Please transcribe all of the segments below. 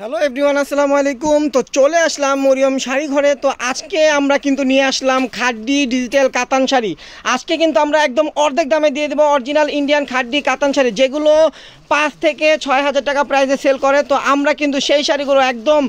hello everyone আসসালামু আলাইকুম তো চলে আসলাম মরিয়ম শাড়ি ঘরে তো আজকে আমরা কিন্তু নিয়ে আসলাম খাড্ডি ডিজিটাল কাতান শাড়ি আজকে কিন্তু আমরা একদম অর্ধেক দামে দিয়ে দেবো অরিজিনাল ইন্ডিয়ান খাড্ডি কাতান শাড়ি যেগুলো পাঁচ থেকে ছয় হাজার টাকা প্রাইসে সেল করে তো আমরা কিন্তু সেই শাড়িগুলো একদম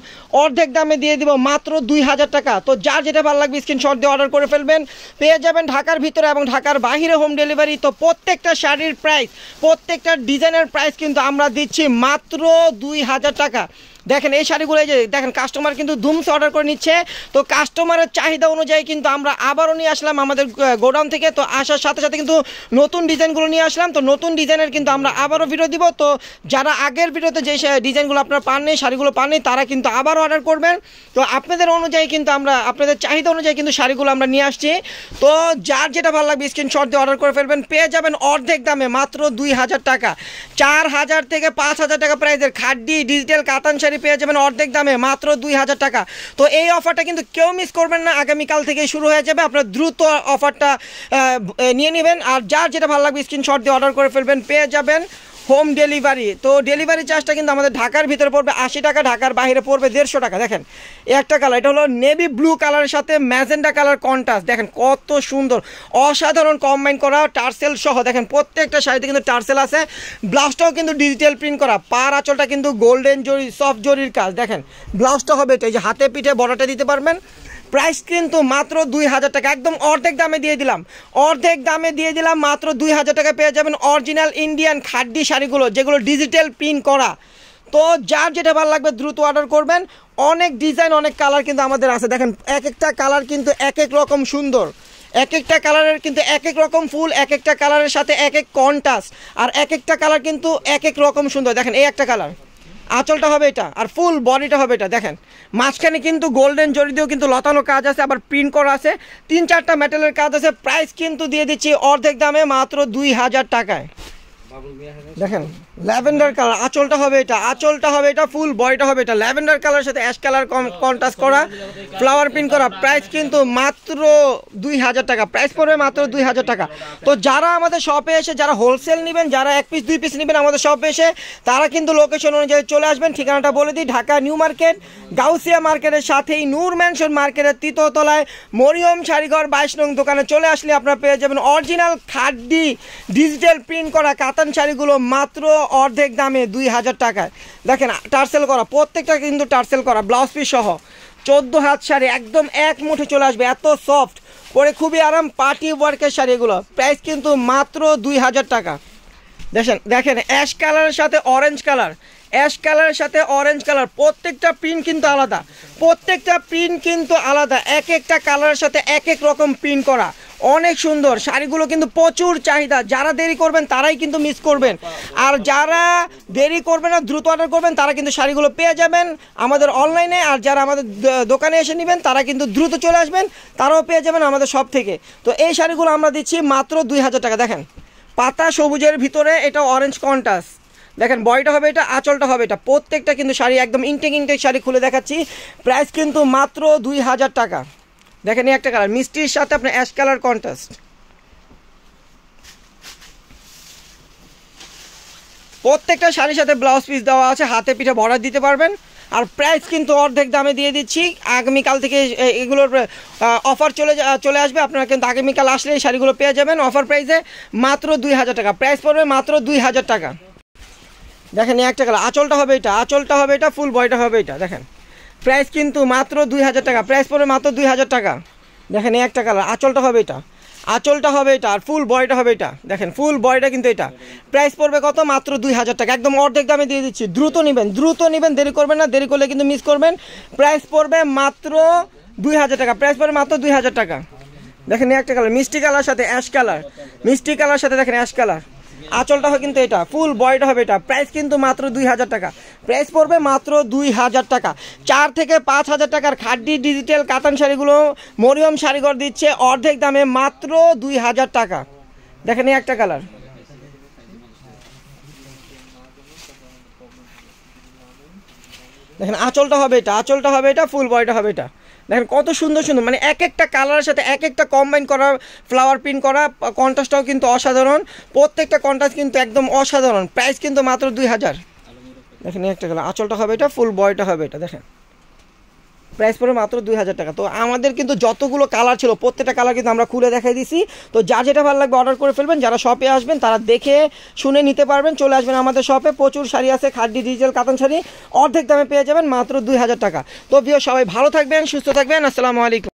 অর্ধেক দামে দিয়ে দেবো মাত্র দুই হাজার টাকা তো যার যেটা ভালো লাগবে স্ক্রিনশট দিয়ে অর্ডার করে ফেলবেন পেয়ে যাবেন ঢাকার ভিতরে এবং ঢাকার বাহিরে হোম ডেলিভারি তো প্রত্যেকটা শাড়ির প্রাইস প্রত্যেকটা ডিজাইনের প্রাইস কিন্তু আমরা দিচ্ছি মাত্র দুই হাজার টাকা দেখেন এই শাড়িগুলো এই যে দেখেন কাস্টমার কিন্তু ধুমসে অর্ডার করে নিচ্ছে তো কাস্টমারের চাহিদা অনুযায়ী কিন্তু আমরা আবারও নিয়ে আসলাম আমাদের গোডাউন থেকে তো আসার সাথে সাথে কিন্তু নতুন ডিজাইনগুলো নিয়ে আসলাম তো নতুন ডিজাইনের কিন্তু আমরা আবারও ভিডিও দিব তো যারা আগের ভিডিওতে যে ডিজাইনগুলো আপনারা পাননি শাড়িগুলো পাননি তারা কিন্তু আবারও অর্ডার করবেন তো আপনাদের অনুযায়ী কিন্তু আমরা আপনাদের চাহিদা অনুযায়ী কিন্তু শাড়িগুলো আমরা নিয়ে আসছি তো যার যেটা ভালো লাগবে স্ক্রিনশট দিয়ে অর্ডার করে ফেলবেন পেয়ে যাবেন অর্ধেক দামে মাত্র দুই হাজার টাকা চার হাজার থেকে পাঁচ হাজার টাকা প্রাইসের খাড্ডি ডিজিটাল কাতান শাড়ি শাড়ি পেয়ে যাবেন অর্ধেক দামে মাত্র দুই হাজার টাকা তো এই অফারটা কিন্তু কেউ মিস করবেন না আগামীকাল থেকে শুরু হয়ে যাবে আপনার দ্রুত অফারটা নিয়ে নেবেন আর যার যেটা ভালো লাগবে স্ক্রিনশট দিয়ে অর্ডার করে ফেলবেন পেয়ে যাবেন হোম ডেলিভারি তো ডেলিভারি চার্জটা কিন্তু আমাদের ঢাকার ভিতরে পড়বে আশি টাকা ঢাকার বাইরে পড়বে দেড়শো টাকা দেখেন একটা কালার এটা হলো নেভি ব্লু কালারের সাথে ম্যাজেন্ডা কালার কন্ট্রাস্ট দেখেন কত সুন্দর অসাধারণ কম্বাইন করা টার্সেল সহ দেখেন প্রত্যেকটা শাড়িতে কিন্তু টার্সেল আছে ব্লাউজটাও কিন্তু ডিজিটাল প্রিন্ট করা পার আঁচলটা কিন্তু গোল্ডেন জরি সফট জরির কাজ দেখেন ব্লাউজটা হবে এটা এই যে হাতে পিঠে বড়টা দিতে পারবেন প্রাইস কিন্তু মাত্র দুই হাজার টাকা একদম অর্ধেক দামে দিয়ে দিলাম অর্ধেক দামে দিয়ে দিলাম মাত্র দুই হাজার টাকা পেয়ে যাবেন অরিজিনাল ইন্ডিয়ান খাড্ডি শাড়িগুলো যেগুলো ডিজিটাল প্রিন্ট করা তো যার যেটা ভালো লাগবে দ্রুত অর্ডার করবেন অনেক ডিজাইন অনেক কালার কিন্তু আমাদের আছে দেখেন এক একটা কালার কিন্তু এক এক রকম সুন্দর এক একটা কালারের কিন্তু এক এক রকম ফুল এক একটা কালারের সাথে এক এক কন্টাস আর এক একটা কালার কিন্তু এক এক রকম সুন্দর দেখেন এই একটা কালার আঁচলটা হবে এটা আর ফুল বডিটা হবে এটা দেখেন মাঝখানে কিন্তু গোল্ডেন জরি দিয়েও কিন্তু লতানো কাজ আছে আবার প্রিন্ট করা আছে তিন চারটা মেটালের কাজ আছে প্রাইস কিন্তু দিয়ে দিচ্ছি অর্ধেক দামে মাত্র দুই হাজার টাকায় দেখেন ল্যাভেন্ডার কালার আঁচলটা হবে এটা আঁচলটা হবে এটা ফুল বয়টা হবে এটা ল্যাভেন্ডার কালার সাথে অ্যাশ কালার কন্ট্রাস্ট করা ফ্লাওয়ার প্রিন্ট করা প্রাইস কিন্তু মাত্র দুই হাজার টাকা প্রাইস পড়বে মাত্র দুই হাজার টাকা তো যারা আমাদের শপে এসে যারা হোলসেল নেবেন যারা এক পিস দুই পিস নেবেন আমাদের শপে এসে তারা কিন্তু লোকেশন অনুযায়ী চলে আসবেন ঠিকানাটা বলে দিই ঢাকা নিউ মার্কেট গাউসিয়া মার্কেটের সাথেই নূর ম্যানশন মার্কেটের তৃতীয়তলায় মরিয়ম শাড়িঘর বাইশ নং দোকানে চলে আসলে আপনারা পেয়ে যাবেন অরিজিনাল খাদ্যি ডিজিটাল প্রিন্ট করা কাতা কাতান শাড়িগুলো মাত্র অর্ধেক দামে দুই হাজার টাকায় দেখেন টার্সেল করা প্রত্যেকটা কিন্তু টার্সেল করা ব্লাউজ পিস সহ চোদ্দো হাত শাড়ি একদম এক মুঠে চলে আসবে এত সফট পরে খুবই আরাম পার্টি ওয়ার্কের শাড়িগুলো প্রাইস কিন্তু মাত্র দুই হাজার টাকা দেখেন দেখেন অ্যাশ কালারের সাথে অরেঞ্জ কালার অ্যাশ কালারের সাথে অরেঞ্জ কালার প্রত্যেকটা প্রিন্ট কিন্তু আলাদা প্রত্যেকটা প্রিন্ট কিন্তু আলাদা এক একটা কালারের সাথে এক এক রকম প্রিন্ট করা অনেক সুন্দর শাড়িগুলো কিন্তু প্রচুর চাহিদা যারা দেরি করবেন তারাই কিন্তু মিস করবেন আর যারা দেরি করবেন না দ্রুত অর্ডার করবেন তারা কিন্তু শাড়িগুলো পেয়ে যাবেন আমাদের অনলাইনে আর যারা আমাদের দোকানে এসে নেবেন তারা কিন্তু দ্রুত চলে আসবেন তারাও পেয়ে যাবেন আমাদের সব থেকে তো এই শাড়িগুলো আমরা দিচ্ছি মাত্র দুই হাজার টাকা দেখেন পাতা সবুজের ভিতরে এটা অরেঞ্জ কন্টাস দেখেন বয়টা হবে এটা আঁচলটা হবে এটা প্রত্যেকটা কিন্তু শাড়ি একদম ইনটেক ইনটেক শাড়ি খুলে দেখাচ্ছি প্রাইস কিন্তু মাত্র দুই হাজার টাকা দেখেন একটা কালার মিষ্টির সাথে আপনার অ্যাশ কালার কন্ট্রাস্ট প্রত্যেকটা শাড়ির সাথে ব্লাউজ পিস দেওয়া আছে হাতে পিঠে ভরার দিতে পারবেন আর প্রাইস কিন্তু অর্ধেক দামে দিয়ে দিচ্ছি আগামীকাল থেকে এগুলোর অফার চলে চলে আসবে আপনারা কিন্তু আগামীকাল আসলে এই শাড়িগুলো পেয়ে যাবেন অফার প্রাইসে মাত্র দুই হাজার টাকা প্রাইস পড়বে মাত্র দুই হাজার টাকা দেখেন এক টাকা আঁচলটা হবে এটা আঁচলটা হবে এটা ফুল বয়টা হবে এটা দেখেন প্রাইস কিন্তু মাত্র দুই হাজার টাকা প্রাইস পড়বে মাত্র দুই হাজার টাকা দেখেন একটা কালার আঁচলটা হবে এটা আঁচলটা হবে এটা আর ফুল বয়টা হবে এটা দেখেন ফুল বয়টা কিন্তু এটা প্রাইস পড়বে কত মাত্র দুই হাজার টাকা একদম অর্ধেক দামে দিয়ে দিচ্ছি দ্রুত নেবেন দ্রুত নেবেন দেরি করবেন না দেরি করলে কিন্তু মিস করবেন প্রাইস পড়বে মাত্র দুই হাজার টাকা প্রাইস পড়বে মাত্র দুই হাজার টাকা দেখেন একটা কালার মিষ্টি কালার সাথে অ্যাশ কালার মিষ্টি কালার সাথে দেখেন অ্যাশ কালার আঁচলটা হয় কিন্তু এটা ফুল বয়টা হবে এটা প্রাইস কিন্তু মাত্র দুই হাজার টাকা প্রাইস পড়বে মাত্র দুই হাজার টাকা চার থেকে পাঁচ হাজার টাকার খাড্ডি ডিজিটাল কাতান শাড়িগুলো মরিয়ম শাড়িঘর দিচ্ছে অর্ধেক দামে মাত্র দুই হাজার টাকা দেখেন একটা কালার দেখেন আঁচলটা হবে এটা আঁচলটা হবে এটা ফুল বয়টা হবে এটা দেখেন কত সুন্দর সুন্দর মানে এক একটা কালারের সাথে এক একটা কম্বাইন করা ফ্লাওয়ার প্রিন্ট করা কন্ট্রাস্টটাও কিন্তু অসাধারণ প্রত্যেকটা কন্ট্রাস্ট কিন্তু একদম অসাধারণ প্রাইস কিন্তু মাত্র দুই হাজার দেখেন একটা কালার আঁচলটা হবে এটা ফুল বয়টা হবে এটা দেখেন প্রাইস পড়ে মাত্র দুই হাজার টাকা তো আমাদের কিন্তু যতগুলো কালার ছিল প্রত্যেকটা কালার কিন্তু আমরা খুলে দেখাই দিছি তো যা যেটা ভালো লাগবে অর্ডার করে ফেলবেন যারা শপে আসবেন তারা দেখে শুনে নিতে পারবেন চলে আসবেন আমাদের শপে প্রচুর শাড়ি আছে খাদ্য ডিজিটাল কাতান শাড়ি অর্ধেক দামে পেয়ে যাবেন মাত্র দুই হাজার টাকা তো বিয় সবাই ভালো থাকবেন সুস্থ থাকবেন আসসালামু আলাইকুম